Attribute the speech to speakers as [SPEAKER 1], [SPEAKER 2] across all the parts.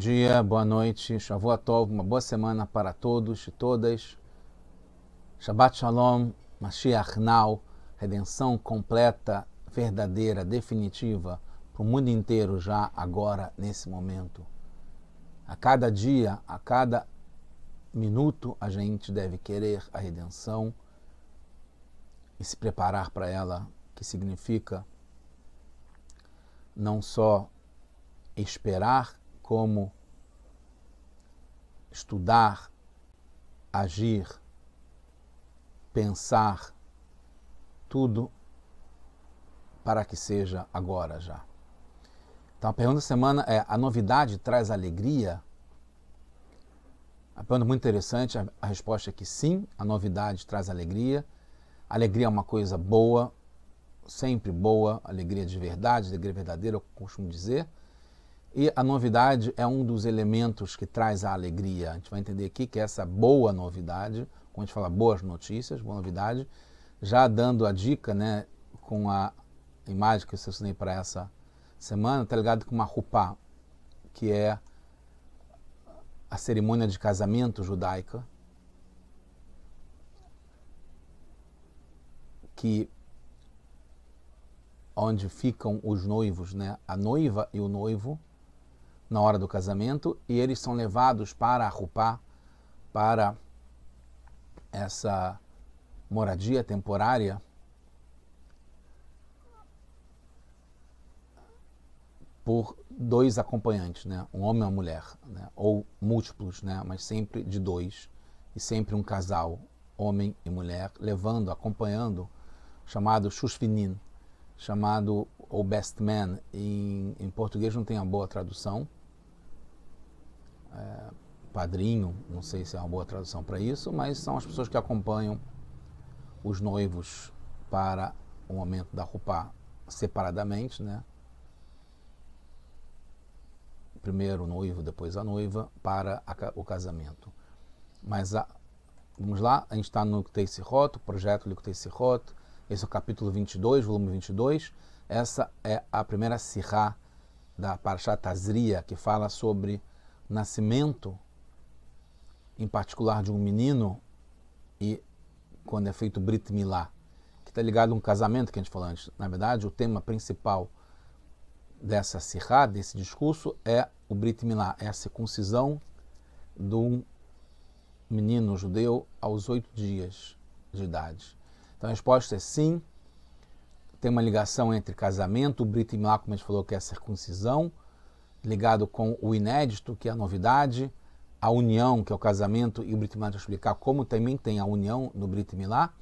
[SPEAKER 1] Bom dia, boa noite, Shavua Tov, uma boa semana para todos e todas. Shabbat Shalom, Mashiach Now, redenção completa, verdadeira, definitiva para o mundo inteiro já agora, nesse momento. A cada dia, a cada minuto, a gente deve querer a redenção e se preparar para ela, que significa não só esperar como estudar, agir, pensar, tudo para que seja agora já. Então a pergunta da semana é: a novidade traz alegria? A pergunta muito interessante, a resposta é que sim, a novidade traz alegria. Alegria é uma coisa boa, sempre boa, alegria de verdade, alegria verdadeira, eu costumo dizer. E a novidade é um dos elementos que traz a alegria. A gente vai entender aqui que essa boa novidade, quando a gente fala boas notícias, boa novidade, já dando a dica, né, com a imagem que eu selecionei para essa semana, está ligado com uma rupá, que é a cerimônia de casamento judaica, que onde ficam os noivos, né, a noiva e o noivo na hora do casamento e eles são levados para Arupá, para essa moradia temporária por dois acompanhantes, né? um homem e uma mulher, né? ou múltiplos, né? mas sempre de dois, e sempre um casal, homem e mulher, levando, acompanhando, chamado Shushvinin, chamado ou best man, em, em português não tem a boa tradução, é, padrinho, não sei se é uma boa tradução para isso, mas são as pessoas que acompanham os noivos para o momento da Rupá separadamente, né? Primeiro o noivo, depois a noiva, para a, o casamento. Mas a, vamos lá, a gente está no Liktei Sirot, o projeto Liktei Sirot, esse é o capítulo 22, volume 22. Essa é a primeira Sirá da Parashat Tazria, que fala sobre nascimento, em particular de um menino, e quando é feito Brit Milá, que está ligado a um casamento que a gente falou antes. Na verdade, o tema principal dessa sirra, desse discurso, é o Brit Milá, é a circuncisão de um menino judeu aos oito dias de idade. Então a resposta é sim, tem uma ligação entre casamento, o Brit Milá, como a gente falou, que é a circuncisão, ligado com o inédito, que é a novidade, a união, que é o casamento, e o Brit Milá vai explicar como também tem a união no Brit Milá,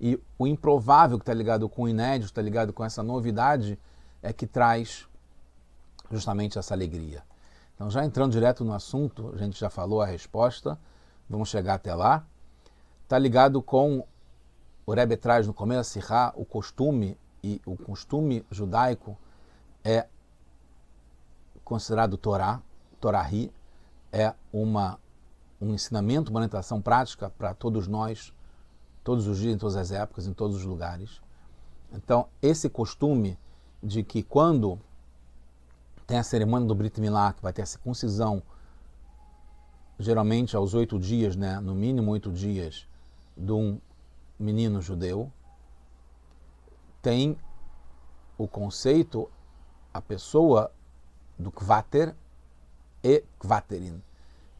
[SPEAKER 1] e o improvável, que está ligado com o inédito, está ligado com essa novidade, é que traz justamente essa alegria. Então, já entrando direto no assunto, a gente já falou a resposta, vamos chegar até lá. Está ligado com o Rebbe traz no começo a o costume, e o costume judaico é considerado Torá, Torahi, é uma, um ensinamento, uma orientação prática para todos nós, todos os dias, em todas as épocas, em todos os lugares. Então, esse costume de que quando tem a cerimônia do Brit Milá, que vai ter a circuncisão, geralmente aos oito dias, né, no mínimo oito dias, de um menino judeu, tem o conceito, a pessoa do Kvater e Kvaterin.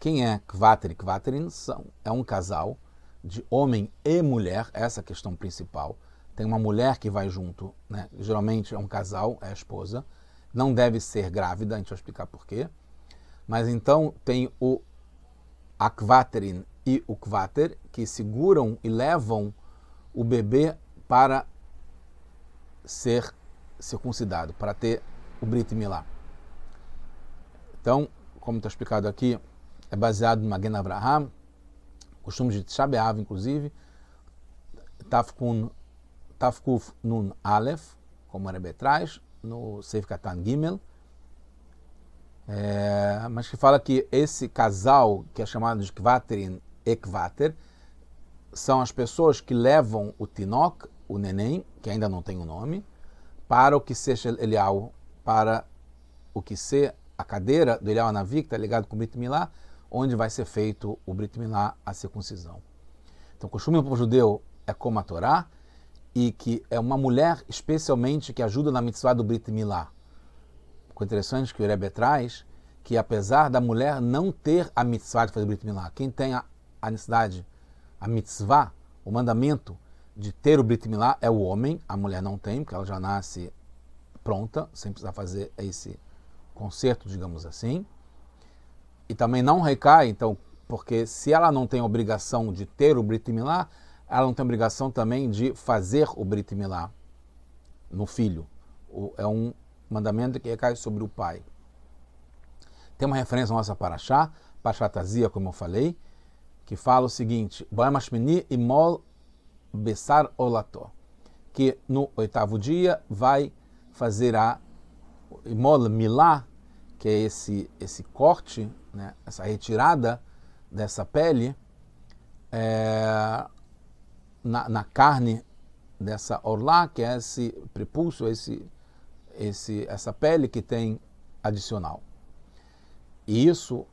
[SPEAKER 1] Quem é Kvater e Kvaterin? São, é um casal de homem e mulher, essa é a questão principal. Tem uma mulher que vai junto, né? geralmente é um casal, é a esposa. Não deve ser grávida, a gente vai explicar porquê. Mas então tem o Akvaterin e o Kvater que seguram e levam o bebê para ser circuncidado, para ter o Brit Milá. Então, como está explicado aqui, é baseado no Magen Avraham, costumes de Tchabeav, inclusive, Tafkuf Nun Aleph, como era Betrais, no Seif Katan Gimel, é, mas que fala que esse casal, que é chamado de Kvaterin Ekvater, são as pessoas que levam o Tinoc, o neném, que ainda não tem o um nome, para o que seja Elial, para o que se a cadeira do Ilhau Anavi, que está ligado com o Brit Milá, onde vai ser feito o Brit Milá, a circuncisão. Então, o costume do povo judeu é como a Torá, e que é uma mulher especialmente que ajuda na mitzvah do Brit Milá. O interessante é que o Rebbe traz que apesar da mulher não ter a mitzvah de fazer o Brit Milá, quem tem a, a necessidade, a mitzvah, o mandamento de ter o Brit Milá é o homem, a mulher não tem, porque ela já nasce pronta, sem precisar fazer esse conserto, digamos assim, e também não recai, então, porque se ela não tem obrigação de ter o Brit Milá, ela não tem obrigação também de fazer o Brit Milá no filho. é um mandamento que recai sobre o pai. Tem uma referência nossa para Chá, para Tazia, como eu falei, que fala o seguinte: Boemashmini imol besar olató, que no oitavo dia vai fazer a Imola Milá, que é esse, esse corte, né, essa retirada dessa pele é, na, na, carne dessa orlá, que é esse prepulso, esse, esse, essa pele que tem adicional. E isso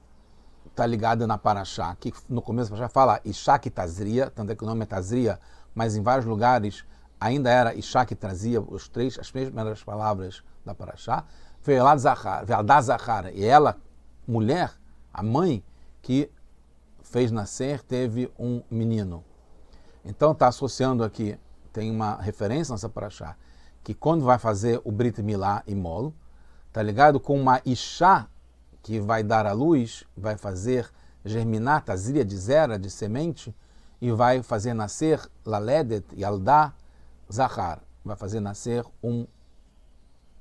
[SPEAKER 1] está ligado na Paraxá, que no começo da Paraxá fala Ishak Tazria, tanto é que o nome é Tazria, mas em vários lugares ainda era Isha que trazia os três, as primeiras palavras da Paraxá, Veladá Zahara, e ela, mulher, a mãe, que fez nascer, teve um menino. Então está associando aqui, tem uma referência nessa Paraxá, que quando vai fazer o Brit Milá e Molo, está ligado? Com uma Isha que vai dar à luz, vai fazer germinar tazia de zera, de semente, e vai fazer nascer Laledet e Aldá, Zahar, vai fazer nascer um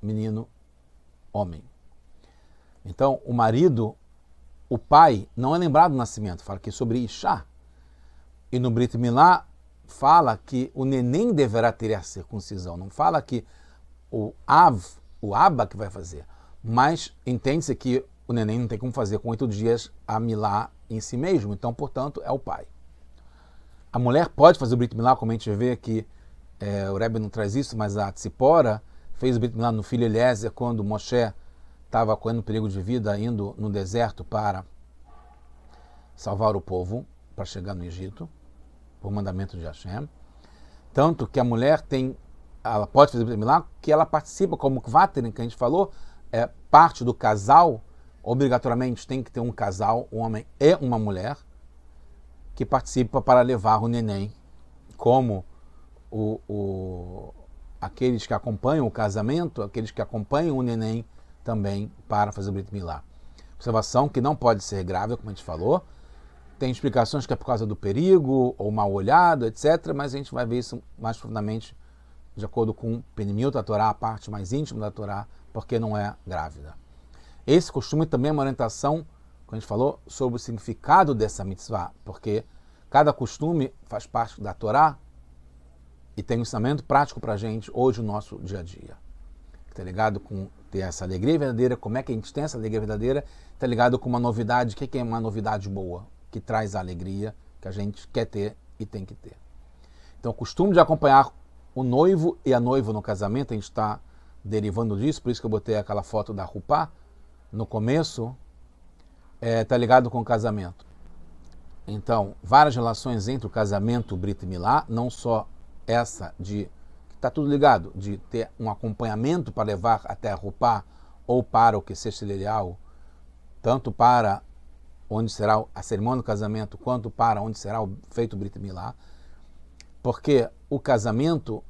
[SPEAKER 1] menino homem. Então, o marido, o pai, não é lembrado do nascimento, fala aqui sobre Isha. E no Brit Milá fala que o neném deverá ter a circuncisão, não fala que o Av, o Abba que vai fazer, mas entende-se que o neném não tem como fazer com oito dias a Milá em si mesmo, então, portanto, é o pai. A mulher pode fazer o Brit Milá, como a gente vê aqui, é, o Rebbe não traz isso, mas a Tzipora fez o Brit Milá no filho Eliezer quando Moshe estava correndo perigo de vida, indo no deserto para salvar o povo, para chegar no Egito, por mandamento de Hashem. Tanto que a mulher tem, ela pode fazer o Brit Milá, que ela participa, como Kvaterin, que a gente falou, é parte do casal, obrigatoriamente tem que ter um casal, um homem e uma mulher, que participa para levar o neném, como o, o, aqueles que acompanham o casamento, aqueles que acompanham o neném também para fazer o Brit Milá. Observação que não pode ser grávida, como a gente falou. Tem explicações que é por causa do perigo ou mal olhado, etc. Mas a gente vai ver isso mais profundamente de acordo com Penimil da Torá, a parte mais íntima da Torá, porque não é grávida. Esse costume também é uma orientação, como a gente falou, sobre o significado dessa mitzvah, porque cada costume faz parte da Torá, e tem um ensinamento prático para a gente hoje no nosso dia a dia. Está ligado com ter essa alegria verdadeira, como é que a gente tem essa alegria verdadeira, está ligado com uma novidade, o que, é uma novidade boa, que traz a alegria que a gente quer ter e tem que ter. Então, o costume de acompanhar o noivo e a noiva no casamento, a gente está derivando disso, por isso que eu botei aquela foto da Rupá no começo, está é, tá ligado com o casamento. Então, várias relações entre o casamento, Brit e Milá, não só essa de está tudo ligado, de ter um acompanhamento para levar até a Rupá ou para o que seja ideal, tanto para onde será a cerimônia do casamento, quanto para onde será feito o Brit Milá, porque o casamento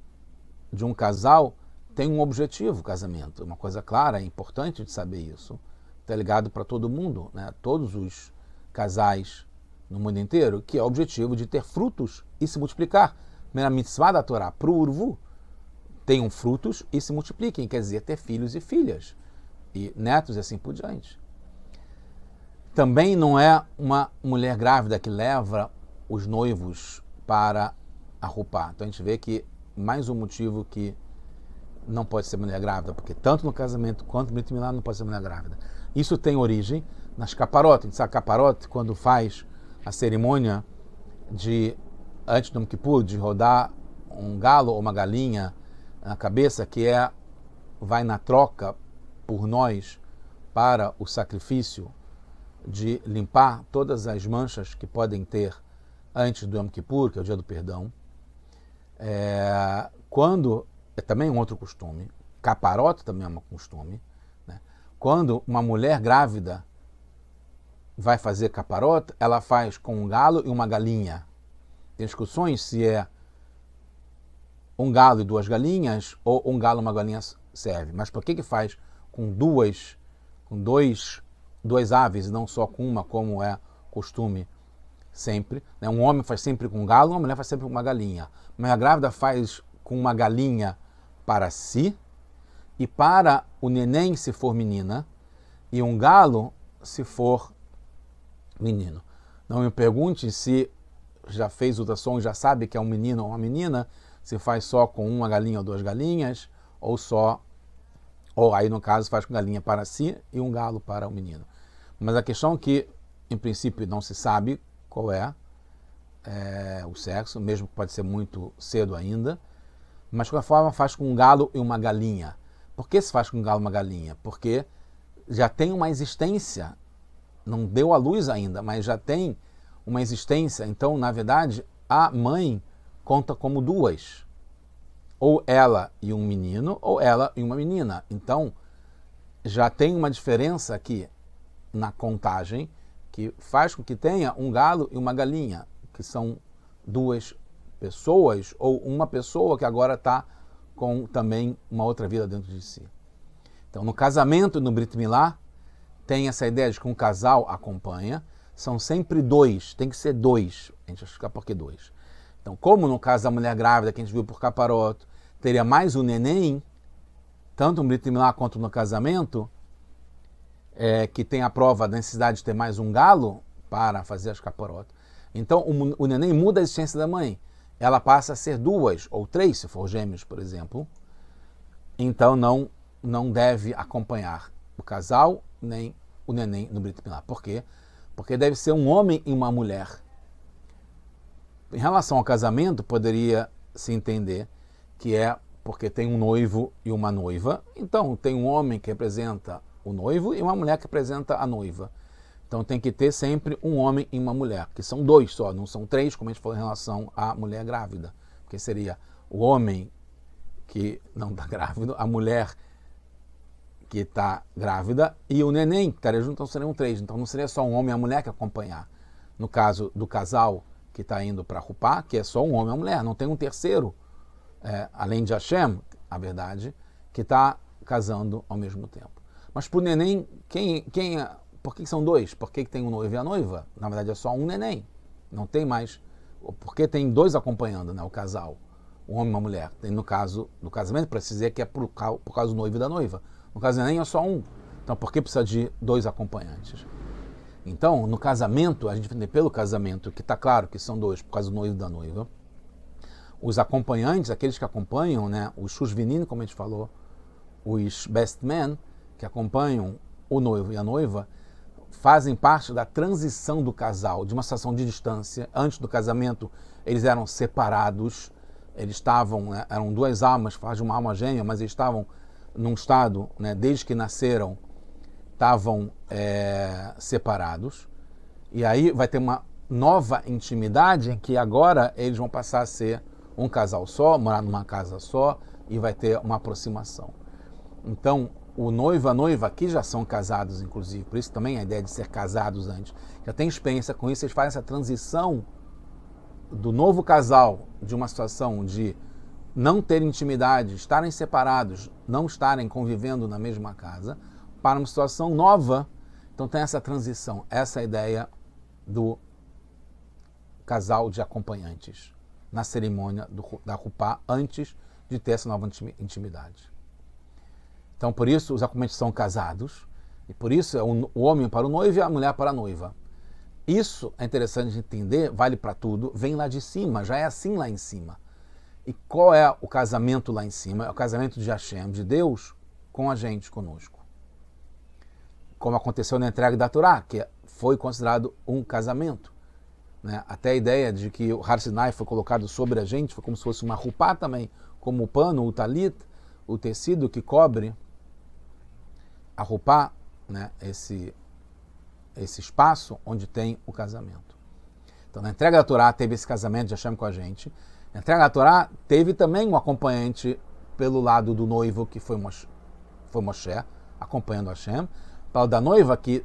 [SPEAKER 1] de um casal tem um objetivo, o casamento, uma coisa clara, é importante de saber isso, está ligado para todo mundo, né? todos os casais no mundo inteiro, que é o objetivo de ter frutos e se multiplicar né, na mitzvah da Torá, para o urvo, tenham frutos e se multipliquem, quer dizer, ter filhos e filhas, e netos e assim por diante. Também não é uma mulher grávida que leva os noivos para arrupar. Então a gente vê que mais um motivo que não pode ser mulher grávida, porque tanto no casamento quanto no mito não pode ser mulher grávida. Isso tem origem nas caparotas. A gente sabe caparote, quando faz a cerimônia de antes do Yom Kippur, de rodar um galo ou uma galinha na cabeça, que é vai na troca por nós para o sacrifício de limpar todas as manchas que podem ter antes do Yom Kippur, que é o dia do perdão. É, quando é também um outro costume, caparote também é um costume. Né? Quando uma mulher grávida vai fazer caparote, ela faz com um galo e uma galinha tem discussões se é um galo e duas galinhas ou um galo e uma galinha serve. Mas por que que faz com duas, com dois, duas aves e não só com uma, como é costume sempre? Né? Um homem faz sempre com um galo, uma mulher faz sempre com uma galinha. Mas a grávida faz com uma galinha para si e para o neném se for menina e um galo se for menino. Não me pergunte se já fez o ultrassom, já sabe que é um menino ou uma menina, se faz só com uma galinha ou duas galinhas, ou só, ou aí no caso faz com galinha para si e um galo para o menino. Mas a questão é que, em princípio, não se sabe qual é, é o sexo, mesmo que pode ser muito cedo ainda, mas de qualquer forma faz com um galo e uma galinha. Por que se faz com um galo e uma galinha? Porque já tem uma existência, não deu à luz ainda, mas já tem uma existência, então, na verdade, a mãe conta como duas. Ou ela e um menino, ou ela e uma menina. Então, já tem uma diferença aqui na contagem que faz com que tenha um galo e uma galinha, que são duas pessoas, ou uma pessoa que agora está com também uma outra vida dentro de si. Então, no casamento no Brit Milá, tem essa ideia de que um casal acompanha, são sempre dois, tem que ser dois. A gente vai explicar por que dois. Então, como no caso da mulher grávida que a gente viu por caparoto, teria mais um neném, tanto no brito Milá quanto no casamento, é, que tem a prova da necessidade de ter mais um galo para fazer as caparotas. Então, o, o neném muda a existência da mãe. Ela passa a ser duas ou três, se for gêmeos, por exemplo. Então, não, não deve acompanhar o casal nem o neném no brito Milá. Por quê? porque deve ser um homem e uma mulher. Em relação ao casamento, poderia se entender que é porque tem um noivo e uma noiva. Então, tem um homem que representa o noivo e uma mulher que representa a noiva. Então, tem que ter sempre um homem e uma mulher, que são dois só, não são três, como a gente falou em relação à mulher grávida. Porque seria o homem que não está grávido, a mulher que está grávida e o neném que estaria junto, então seriam três. Então não seria só um homem e a mulher que acompanhar. No caso do casal que está indo para Rupá, que é só um homem e a mulher, não tem um terceiro, é, além de Hashem, a verdade, que está casando ao mesmo tempo. Mas para o neném, quem, quem, por que são dois? Por que tem o um noivo e a noiva? Na verdade é só um neném, não tem mais. Por que tem dois acompanhando né, o casal? um homem e uma mulher. No caso do casamento, precisa dizer que é por, por causa do noivo e da noiva. No casamento é só um. Então por que precisa de dois acompanhantes? Então, no casamento, a gente vê pelo casamento, que está claro que são dois, por causa do noivo e da noiva. Os acompanhantes, aqueles que acompanham, né, os shusvinim, como a gente falou, os best men, que acompanham o noivo e a noiva, fazem parte da transição do casal, de uma situação de distância. Antes do casamento, eles eram separados, eles estavam, né, eram duas almas, faz de uma alma gêmea, mas eles estavam num estado, né, desde que nasceram, estavam é, separados. E aí vai ter uma nova intimidade em que agora eles vão passar a ser um casal só, morar numa casa só e vai ter uma aproximação. Então, o noivo, a noiva aqui já são casados, inclusive, por isso também a ideia de ser casados antes. Já tem experiência com isso, eles fazem essa transição do novo casal de uma situação de não ter intimidade, estarem separados, não estarem convivendo na mesma casa, para uma situação nova. Então tem essa transição, essa ideia do casal de acompanhantes na cerimônia do, da Rupá antes de ter essa nova intimidade. Então por isso os acompanhantes são casados e por isso é o homem para o noivo e a mulher para a noiva. Isso é interessante entender, vale para tudo, vem lá de cima, já é assim lá em cima e qual é o casamento lá em cima? É o casamento de Hashem, de Deus, com a gente, conosco. Como aconteceu na entrega da Torá, que foi considerado um casamento. Né? Até a ideia de que o Har Sinai foi colocado sobre a gente, foi como se fosse uma rupá também, como o pano, o talit, o tecido que cobre a rupá, né? esse, esse espaço onde tem o casamento. Então, na entrega da Torá teve esse casamento de Hashem com a gente entrega da Torá teve também um acompanhante pelo lado do noivo, que foi, Moshe, foi Moshe acompanhando Hashem, para o da noiva, que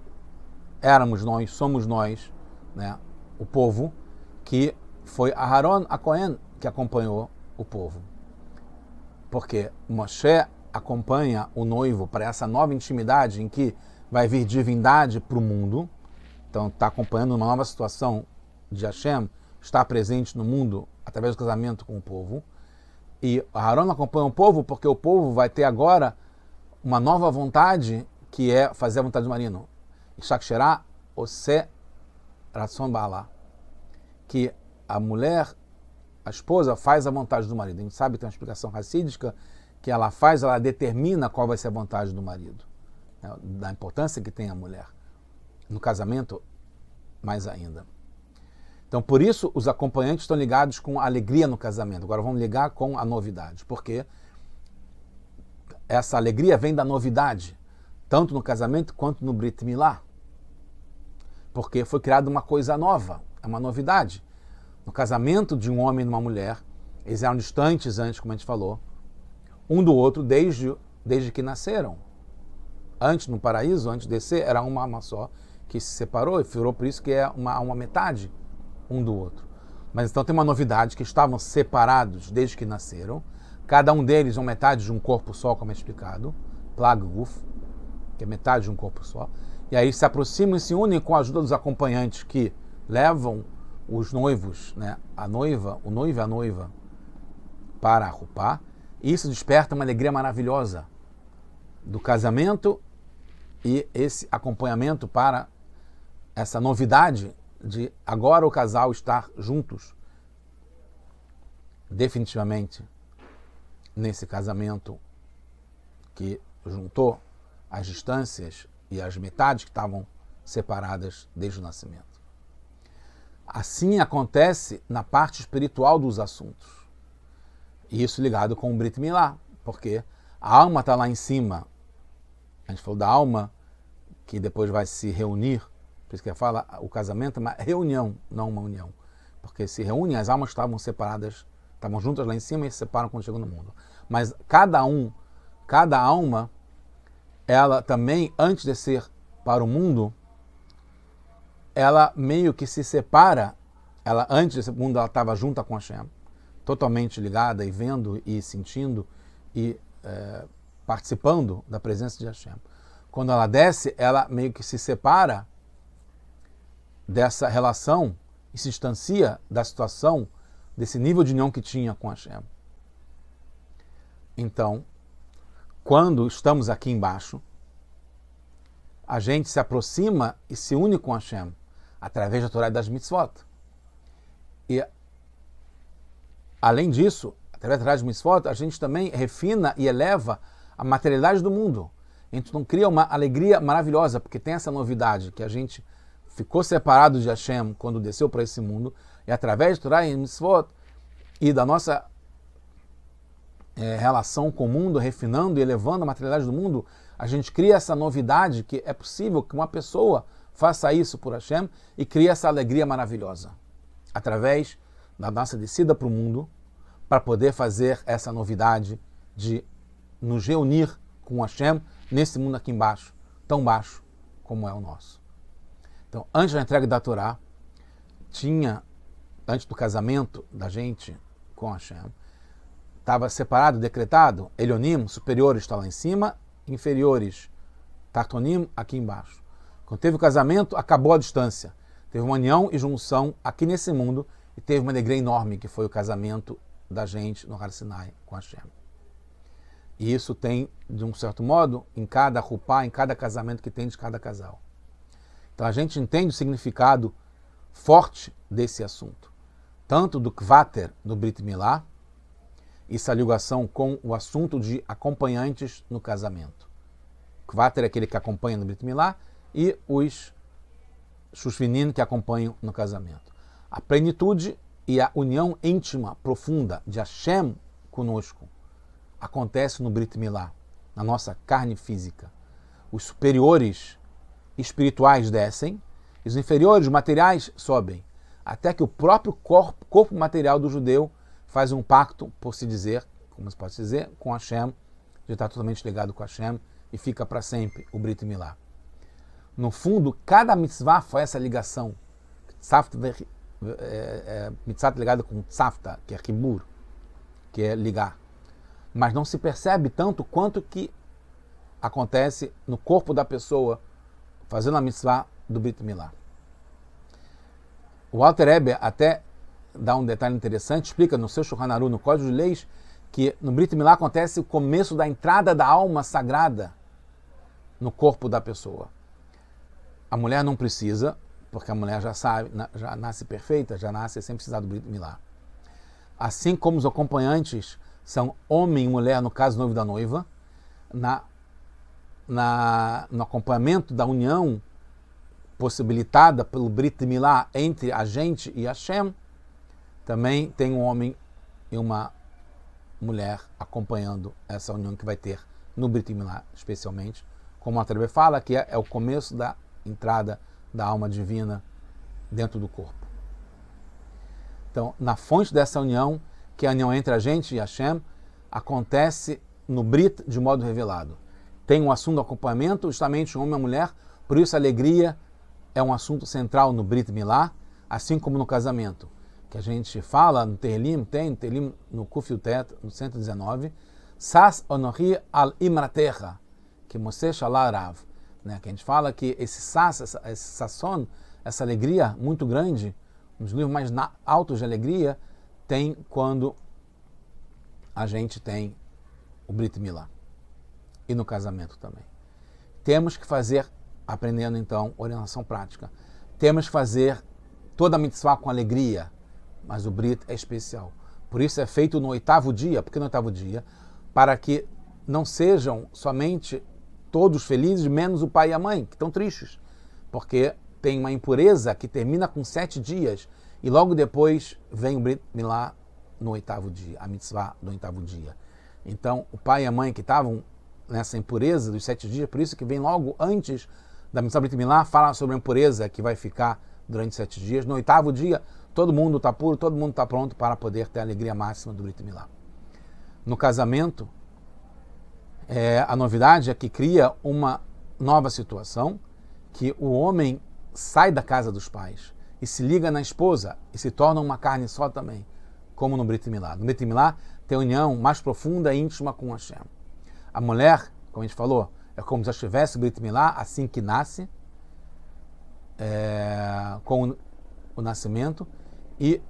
[SPEAKER 1] éramos nós, somos nós, né, o povo, que foi Aharon a Cohen que acompanhou o povo. Porque Moshe acompanha o noivo para essa nova intimidade em que vai vir divindade para o mundo. Então está acompanhando uma nova situação de Hashem, está presente no mundo através do casamento com o povo. E Arão acompanha o povo porque o povo vai ter agora uma nova vontade que é fazer a vontade do marino. Shakshera Ose Ratson Que a mulher, a esposa, faz a vontade do marido. A gente sabe, tem uma explicação racídica, que ela faz, ela determina qual vai ser a vontade do marido. Né? Da importância que tem a mulher. No casamento, mais ainda. Então, por isso, os acompanhantes estão ligados com a alegria no casamento. Agora vamos ligar com a novidade, porque essa alegria vem da novidade, tanto no casamento quanto no Brit Milá. Porque foi criada uma coisa nova, é uma novidade. No casamento de um homem e uma mulher, eles eram distantes antes, como a gente falou, um do outro desde, desde que nasceram. Antes, no paraíso, antes de descer, era uma alma só que se separou e furou, por isso que é uma alma metade um do outro. Mas então tem uma novidade que estavam separados desde que nasceram, cada um deles é uma metade de um corpo só, como é explicado, plaguf, que é metade de um corpo só. E aí se aproximam e se unem com a ajuda dos acompanhantes que levam os noivos, né, a noiva, o noivo e a noiva para a E isso desperta uma alegria maravilhosa do casamento e esse acompanhamento para essa novidade de agora o casal estar juntos definitivamente nesse casamento que juntou as distâncias e as metades que estavam separadas desde o nascimento. Assim acontece na parte espiritual dos assuntos. E isso ligado com o Brit Milá, porque a alma está lá em cima. A gente falou da alma que depois vai se reunir por isso que fala, o casamento é uma reunião, não uma união. Porque se reúnem, as almas estavam separadas, estavam juntas lá em cima e se separam quando chegam no mundo. Mas cada um, cada alma, ela também, antes de ser para o mundo, ela meio que se separa. Ela, antes desse mundo, ela estava junta com Hashem, totalmente ligada e vendo e sentindo e é, participando da presença de Hashem. Quando ela desce, ela meio que se separa dessa relação e se distancia da situação, desse nível de união que tinha com Hashem. Então, quando estamos aqui embaixo, a gente se aproxima e se une com Hashem através da Torá e das mitzvot. E, além disso, através da Torá e das mitzvot, a gente também refina e eleva a materialidade do mundo. A gente não cria uma alegria maravilhosa, porque tem essa novidade que a gente ficou separado de Hashem quando desceu para esse mundo, e através de Torah e Mitzvot, e da nossa é, relação com o mundo, refinando e elevando a materialidade do mundo, a gente cria essa novidade que é possível que uma pessoa faça isso por Hashem e cria essa alegria maravilhosa. Através da nossa descida para o mundo, para poder fazer essa novidade de nos reunir com Hashem nesse mundo aqui embaixo, tão baixo como é o nosso. Então, antes da entrega da Torá, tinha, antes do casamento da gente com Hashem, estava separado, decretado, Elionim, superiores está lá em cima, inferiores, Tartonim, aqui embaixo. Quando teve o casamento, acabou a distância. Teve uma união e junção aqui nesse mundo e teve uma alegria enorme, que foi o casamento da gente no Har Sinai com Hashem. E isso tem, de um certo modo, em cada rupá, em cada casamento que tem de cada casal. Então a gente entende o significado forte desse assunto, tanto do Kvater no Brit Milá e ligação com o assunto de acompanhantes no casamento. Kvater é aquele que acompanha no Brit Milá e os Shushvinin que acompanham no casamento. A plenitude e a união íntima, profunda de Hashem conosco acontece no Brit Milá, na nossa carne física. Os superiores espirituais descem e os inferiores materiais sobem, até que o próprio corpo, corpo material do judeu faz um pacto, por se dizer, como se pode dizer, com Hashem, de estar totalmente ligado com Hashem e fica para sempre o Brit Milá. No fundo, cada mitzvah foi essa ligação. Eh, eh, mitzvah ligada com tzafta, que é kibur, que é ligar. Mas não se percebe tanto quanto que acontece no corpo da pessoa fazendo a mitzvah do Brit Milá. O Walter Eber até dá um detalhe interessante, explica no seu Shulchan no Código de Leis, que no Brit Milá acontece o começo da entrada da alma sagrada no corpo da pessoa. A mulher não precisa, porque a mulher já sabe, já nasce perfeita, já nasce sem precisar do Brit Milá. Assim como os acompanhantes são homem e mulher no caso noivo da noiva, na na, no acompanhamento da união possibilitada pelo Brit Milá entre a gente e Hashem, também tem um homem e uma mulher acompanhando essa união que vai ter no Brit Milá, especialmente, como a Trebe fala, que é, é o começo da entrada da alma divina dentro do corpo. Então, na fonte dessa união, que é a união entre a gente e Hashem, acontece no Brit de modo revelado tem um assunto de acompanhamento, justamente o um homem e a mulher. Por isso, a alegria é um assunto central no Brit Milá, assim como no casamento, que a gente fala no Terlim, tem no Terlim no Kufiutet, no 119, Sas Onohi al Imraterra, que Moshe Shalarav, né? que a gente fala que esse sas, esse sasson, essa alegria muito grande, um dos livros mais altos de alegria, tem quando a gente tem o Brit Milá e no casamento também. Temos que fazer, aprendendo então, orientação prática. Temos que fazer toda a mitzvah com alegria, mas o Brit é especial. Por isso é feito no oitavo dia, porque no oitavo dia, para que não sejam somente todos felizes, menos o pai e a mãe, que estão tristes, porque tem uma impureza que termina com sete dias e logo depois vem o Brit Milá no oitavo dia, a mitzvah do oitavo dia. Então, o pai e a mãe que estavam nessa impureza dos sete dias, por isso que vem logo antes da missão Brit Milá, fala sobre a impureza que vai ficar durante sete dias. No oitavo dia, todo mundo está puro, todo mundo está pronto para poder ter a alegria máxima do Brit Milá. No casamento, é, a novidade é que cria uma nova situação, que o homem sai da casa dos pais e se liga na esposa e se torna uma carne só também, como no Brit Milá. No Brit Milá tem a união mais profunda e íntima com Hashem. A mulher, como a gente falou, é como se já estivesse o Brit Milá assim que nasce, é, com o nascimento, e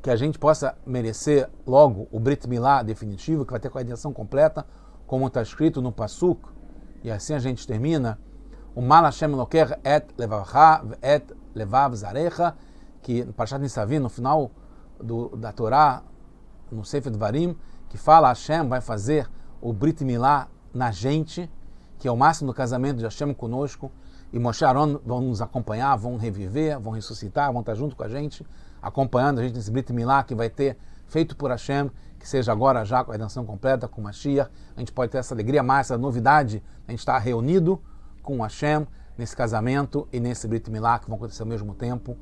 [SPEAKER 1] que a gente possa merecer logo o Brit Milá definitivo, que vai ter a redenção completa, como está escrito no Passuk, e assim a gente termina. O Mal Hashem Loker et levacha et levav zarecha, que no Parashat Nisavim, no final do, da Torá, no Sefer Dvarim, que fala Hashem vai fazer o Brit Milá na gente, que é o máximo do casamento de Hashem conosco, e Moshe Aron vão nos acompanhar, vão reviver, vão ressuscitar, vão estar junto com a gente, acompanhando a gente nesse Brit Milá que vai ter feito por Hashem, que seja agora já com a redenção completa, com Mashiach. A gente pode ter essa alegria mais, essa novidade, a gente estar tá reunido com Hashem nesse casamento e nesse Brit Milá que vão acontecer ao mesmo tempo,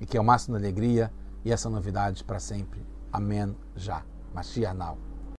[SPEAKER 1] e que é o máximo da alegria e essa novidade para sempre. Amém já. Mashiach now.